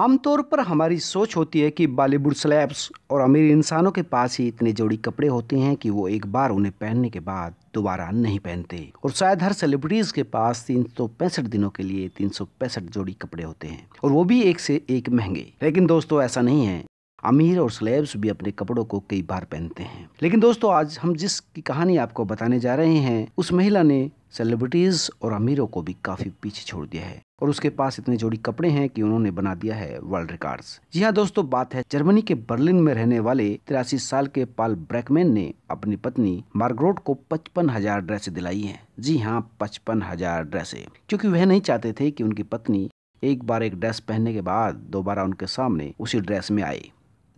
आमतौर पर हमारी सोच होती है कि बॉलीवुड स्लैब्स और अमीर इंसानों के पास ही इतने जोड़ी कपड़े होते हैं कि वो एक बार उन्हें पहनने के बाद दोबारा नहीं पहनते और शायद हर सेलिब्रिटीज के पास तीन सौ पैंसठ दिनों के लिए तीन सौ पैंसठ जोड़ी कपड़े होते हैं और वो भी एक से एक महंगे लेकिन दोस्तों ऐसा नहीं है अमीर और स्लेब्स भी अपने कपड़ों को कई बार पहनते हैं लेकिन दोस्तों आज हम जिसकी कहानी आपको बताने जा रहे हैं उस महिला ने सेलिब्रिटीज़ और अमीरों को भी काफ़ी पीछे छोड़ दिया है और उसके पास इतने जोड़ी कपड़े हैं कि उन्होंने बना दिया है वर्ल्ड रिकॉर्ड्स जी हाँ दोस्तों बात है जर्मनी के बर्लिन में रहने वाले तिरासी साल के पाल ब्रैकमैन ने अपनी पत्नी मार्ग्रोट को पचपन हजार ड्रेस दिलाई हैं जी हाँ पचपन हजार ड्रेसे क्योंकि वह नहीं चाहते थे कि उनकी पत्नी एक बार एक ड्रेस पहनने के बाद दोबारा उनके सामने उसी ड्रेस में आए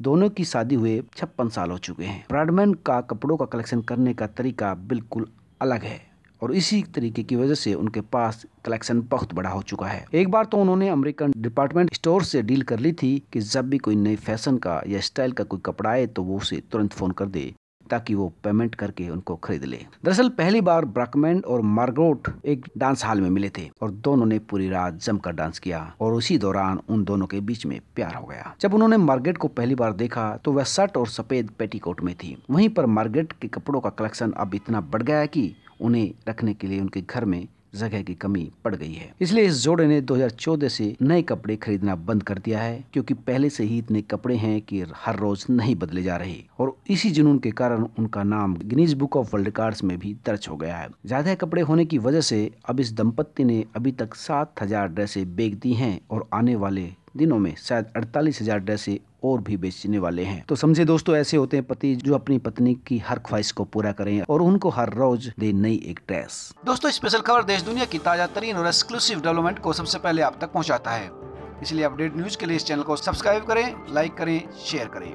दोनों की शादी हुए छप्पन साल हो चुके हैं ब्राडमैन का कपड़ों का कलेक्शन करने का तरीका बिल्कुल अलग है और इसी तरीके की वजह से उनके पास कलेक्शन बहुत बड़ा हो चुका है एक बार तो उन्होंने अमेरिकन डिपार्टमेंट स्टोर से डील कर ली थी कि जब भी कोई नई फैशन का या स्टाइल का कोई कपड़ा आए तो वो उसे तुरंत फोन कर दे ताकि वो पेमेंट करके उनको खरीद ले दरअसल पहली बार ब्रकमैन और मार्गोट एक डांस हॉल में मिले थे और दोनों ने पूरी रात जमकर डांस किया और उसी दौरान उन दोनों के बीच में प्यार हो गया जब उन्होंने मार्गेट को पहली बार देखा तो वह शर्ट और सफेद पेटीकोट में थी वहीं पर मार्गेट के कपड़ों का कलेक्शन अब इतना बढ़ गया की उन्हें रखने के लिए उनके घर में जगह की कमी पड़ गई है इसलिए इस जोड़े ने 2014 से नए कपड़े खरीदना बंद कर दिया है क्योंकि पहले से ही इतने कपड़े हैं कि हर रोज नहीं बदले जा रहे और इसी जुनून के कारण उनका नाम Guinness Book of World Record में भी दर्ज हो गया है ज्यादा कपड़े होने की वजह से अब इस दंपत्ति ने अभी तक सात हजार ड्रेसे बेच दी है और आने वाले दिनों में शायद अड़तालीस हजार ड्रेसे और भी बेचने वाले हैं तो समझे दोस्तों ऐसे होते हैं पति जो अपनी पत्नी की हर ख्वाहिश को पूरा करें और उनको हर रोज दे नई एक ड्रेस दोस्तों स्पेशल खबर देश दुनिया की ताजा तरीन और एक्सक्लूसिव डेवलपमेंट को सबसे पहले आप तक पहुँचाता है इसलिए अपडेट न्यूज के लिए इस चैनल को सब्सक्राइब करें लाइक करें शेयर करें